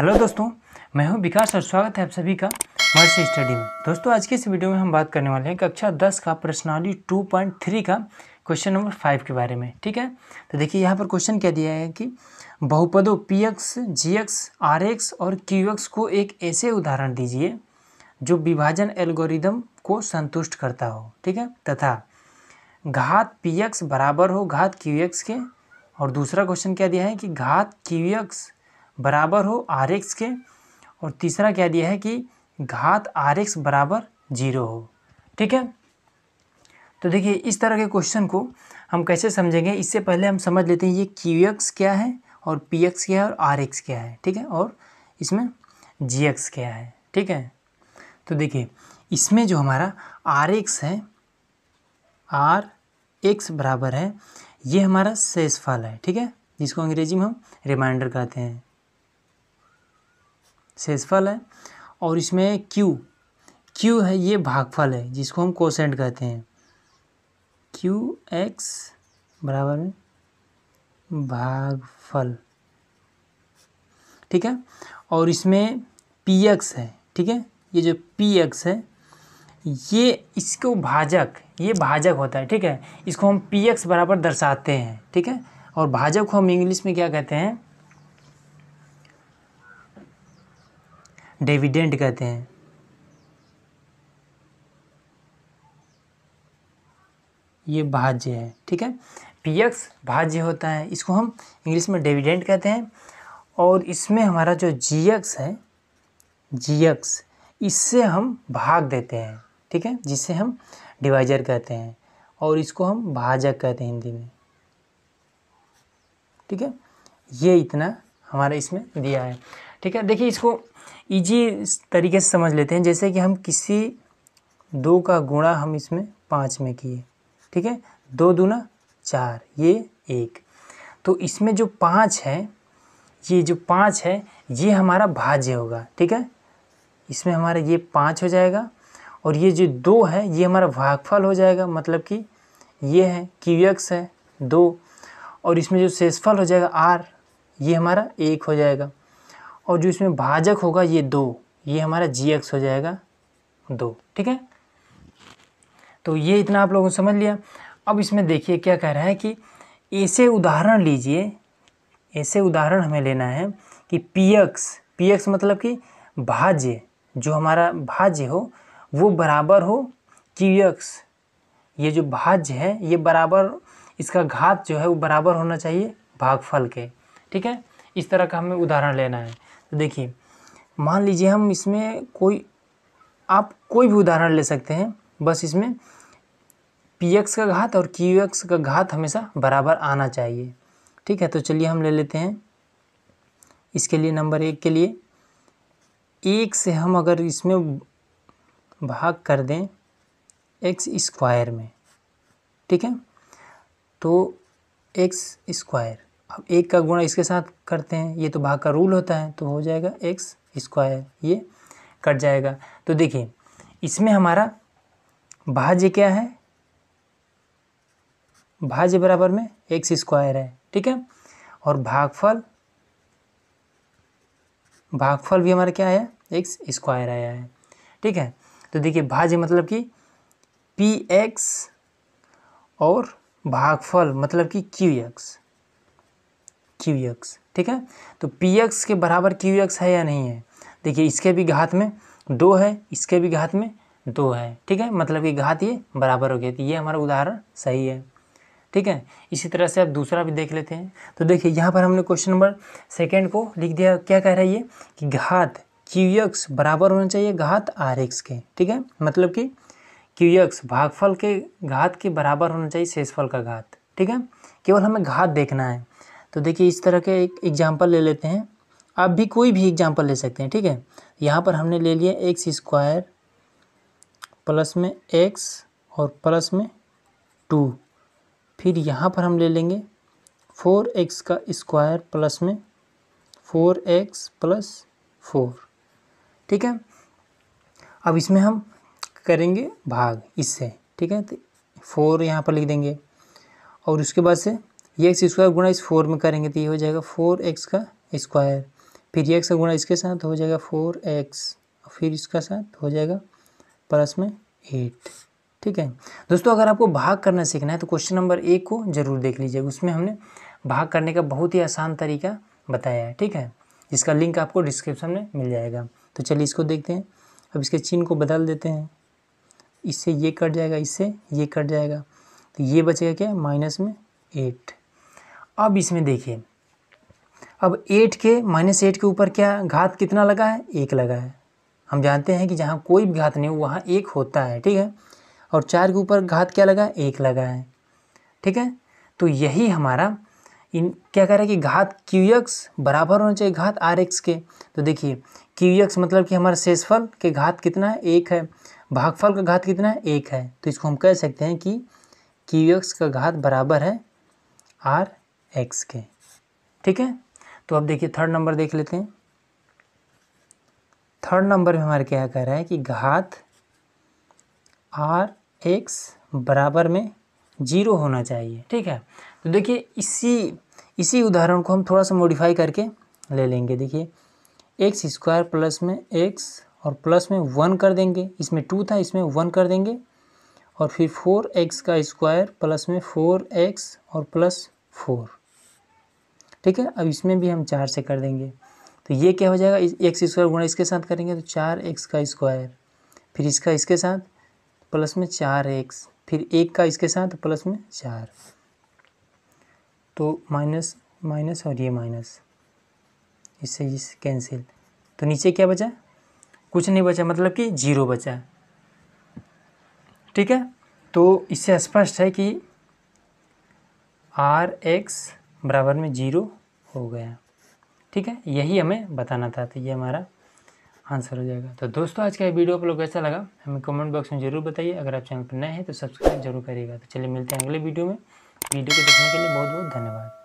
hello दोस्तों मैं हूं विकास और स्वागत है आप सभी का मर्स स्टडी में दोस्तों आज के इस वीडियो में हम बात करने वाले हैं कक्षा दस का प्रश्नावली टू पॉइंट थ्री का क्वेश्चन नंबर फाइव के बारे में ठीक है तो देखिए यहाँ पर क्वेश्चन क्या दिया है कि बहुपदों P x G x R x और क्यू एक्स को एक ऐसे उदाहरण दीजिए जो विभाजन एल्गोरिदम को संतुष्ट करता हो ठीक है तथा घात पी एक्स बराबर हो घात क्यू एक्स के और दूसरा क्वेश्चन क्या दिया है कि घात क्यू एक्स बराबर हो आर एक्स के और तीसरा क्या दिया है कि घात आर एक्स बराबर जीरो हो ठीक है तो देखिए इस तरह के क्वेश्चन को हम कैसे समझेंगे इससे पहले हम समझ लेते हैं ये क्यू एक्स क्या है और पी एक्स क्या है और आर एक्स क्या है ठीक है और इसमें जी एक्स क्या है ठीक है तो देखिए इसमें जो हमारा आर एक्स है आर एक्स बराबर है ये हमारा शेषफल है ठीक है जिसको अंग्रेजी में हम रिमाइंडर कहते हैं शेषफल है और इसमें क्यू क्यू है ये भागफल है जिसको हम कोसेंट कहते हैं क्यू एक्स बराबर में भागफल ठीक है और इसमें पी एक्स है ठीक है ये जो पी एक्स है ये इसको भाजक ये भाजक होता है ठीक है इसको हम पी एक्स बराबर दर्शाते हैं ठीक है और भाजक को हम इंग्लिश में क्या कहते हैं डिविडेंड कहते हैं ये भाज्य है ठीक है पी एक्स भाज्य होता है इसको हम इंग्लिश में डिविडेंड कहते हैं और इसमें हमारा जो जी एक्स है जी एक्स इससे हम भाग देते हैं ठीक है जिसे हम डिवाइजर कहते हैं और इसको हम भाजक कहते हैं हिंदी में ठीक है ये इतना हमारा इसमें दिया है ठीक है देखिए इसको ईजी तरीके से समझ लेते हैं जैसे कि हम किसी दो का गुणा हम इसमें पाँच में किए ठीक है दो दूना चार ये एक तो इसमें जो पाँच है ये जो पाँच है ये हमारा भाज्य होगा ठीक है इसमें हमारा ये पाँच हो जाएगा और ये जो दो है ये हमारा भागफल हो जाएगा मतलब कि ये है क्यू एक्स है दो और इसमें जो शेषफल हो जाएगा आर ये हमारा एक हो जाएगा और जो इसमें भाजक होगा ये दो ये हमारा जी एक्स हो जाएगा दो ठीक है तो ये इतना आप लोगों ने समझ लिया अब इसमें देखिए क्या कह रहा है कि ऐसे उदाहरण लीजिए ऐसे उदाहरण हमें लेना है कि पी एक्स पी एक्स मतलब कि भाज्य जो हमारा भाज्य हो वो बराबर हो क्यू एक्स ये जो भाज्य है ये बराबर इसका घात जो है वो बराबर होना चाहिए भागफल के ठीक है इस तरह का हमें उदाहरण लेना है तो देखिए मान लीजिए हम इसमें कोई आप कोई भी उदाहरण ले सकते हैं बस इसमें पी एक्स का घात और क्यू एक्स का घात हमेशा बराबर आना चाहिए ठीक है तो चलिए हम ले लेते हैं इसके लिए नंबर एक के लिए एक से हम अगर इसमें भाग कर दें एक्स स्क्वायर में ठीक है तो एक्स स्क्वायर अब एक का गुणा इसके साथ करते हैं ये तो भाग का रूल होता है तो हो जाएगा एक्स स्क्वायर ये कट जाएगा तो देखिए इसमें हमारा भाज्य क्या है भाज्य बराबर में एक्स स्क्वायर है ठीक है और भागफल भागफल भी हमारा क्या आया एक्स स्क्वायर आया है ठीक है तो देखिए भाज्य मतलब कि पी एक्स और भागफल मतलब कि Q x Q x e ठीक है तो पी एक्स e के बराबर क्यू एक्स e है या नहीं है देखिए इसके भी घात में दो है इसके भी घात में दो है ठीक है मतलब कि घात ये बराबर हो गया तो ये हमारा उदाहरण सही है ठीक है इसी तरह से आप दूसरा भी देख लेते हैं तो देखिए यहाँ पर हमने क्वेश्चन नंबर सेकेंड को लिख दिया क्या कह रहा है ये कि घात क्यू एक्स बराबर होना चाहिए घात आर एक्स के ठीक है मतलब कि क्यू एक्स भागफल के घात के बराबर होना चाहिए शेषफल का घात ठीक है केवल हमें घात देखना है तो देखिए इस तरह के एक एग्जाम्पल ले लेते हैं आप भी कोई भी एग्जाम्पल ले सकते हैं ठीक है यहाँ पर हमने ले लिया एक्स स्क्वायर प्लस में एक्स और प्लस में टू फिर यहाँ पर हम ले लेंगे फोर एक्स का स्क्वायर प्लस में फोर एक्स प्लस फोर ठीक है अब इसमें हम करेंगे भाग इससे ठीक है तो फोर यहाँ पर लिख देंगे और उसके बाद से ये एक्स स्क्वायर गुणा इस फोर में करेंगे तो ये हो जाएगा फोर एक्स का स्क्वायर फिर ये एक्स का गुणा इसके साथ हो जाएगा फोर एक्स फिर इसका साथ हो जाएगा प्लस में एट ठीक है दोस्तों अगर आपको भाग करना सीखना है तो क्वेश्चन नंबर एक को ज़रूर देख लीजिए उसमें हमने भाग करने का बहुत ही आसान तरीका बताया है ठीक है इसका लिंक आपको डिस्क्रिप्शन में मिल जाएगा तो चलिए इसको देखते हैं अब इसके चिन्ह को बदल देते हैं इससे ये कट जाएगा इससे ये कट जाएगा तो ये बचेगा क्या माइनस में एट अब इसमें देखिए अब एट के माइनस एट के ऊपर क्या घात कितना लगा है एक लगा है हम जानते हैं कि जहाँ कोई भी घात नहीं हो वहाँ एक होता है ठीक है और चार के ऊपर घात क्या लगा है एक लगा है ठीक है तो यही हमारा इन क्या कह रहा है कि घात क्यू एक्स बराबर होना चाहिए घात आर एक्स के तो देखिए क्यू एक्स मतलब कि हमारा शेषफल के घात कितना है एक है भागफल का घात कितना है एक है तो इसको हम कह सकते हैं कि क्यू एक्स का घात बराबर है आर एक्स के ठीक है तो अब देखिए थर्ड नंबर देख लेते हैं थर्ड नंबर में हमारे क्या कह रहा है कि घात आर एक्स बराबर में जीरो होना चाहिए ठीक है तो देखिए इसी इसी उदाहरण को हम थोड़ा सा मॉडिफाई करके ले लेंगे देखिए एक्स स्क्वायर प्लस में एक्स और प्लस में वन कर देंगे इसमें टू था इसमें वन कर देंगे और फिर फोर एक्स का स्क्वायर प्लस में फोर एक्स और प्लस फोर ठीक है अब इसमें भी हम चार से कर देंगे तो ये क्या हो जाएगा एक्स स्क्वायर गुणा इसके साथ करेंगे तो चार एक्स का स्क्वायर फिर इसका इसके साथ प्लस में चार एक्स फिर एक का इसके साथ प्लस में चार तो माइनस माइनस और ये माइनस इससे इस कैंसिल तो नीचे क्या बचा कुछ नहीं बचा मतलब कि जीरो बचा ठीक है तो इससे स्पष्ट है कि आर एक्स बराबर में जीरो हो गया ठीक है यही हमें बताना था तो ये हमारा आंसर हो जाएगा तो दोस्तों आज का ये वीडियो आप लोग कैसा लगा हमें कमेंट बॉक्स में जरूर बताइए अगर आप चैनल पर नए हैं तो सब्सक्राइब जरूर करिएगा तो चलिए मिलते हैं अगले वीडियो में वीडियो को देखने के लिए बहुत बहुत धन्यवाद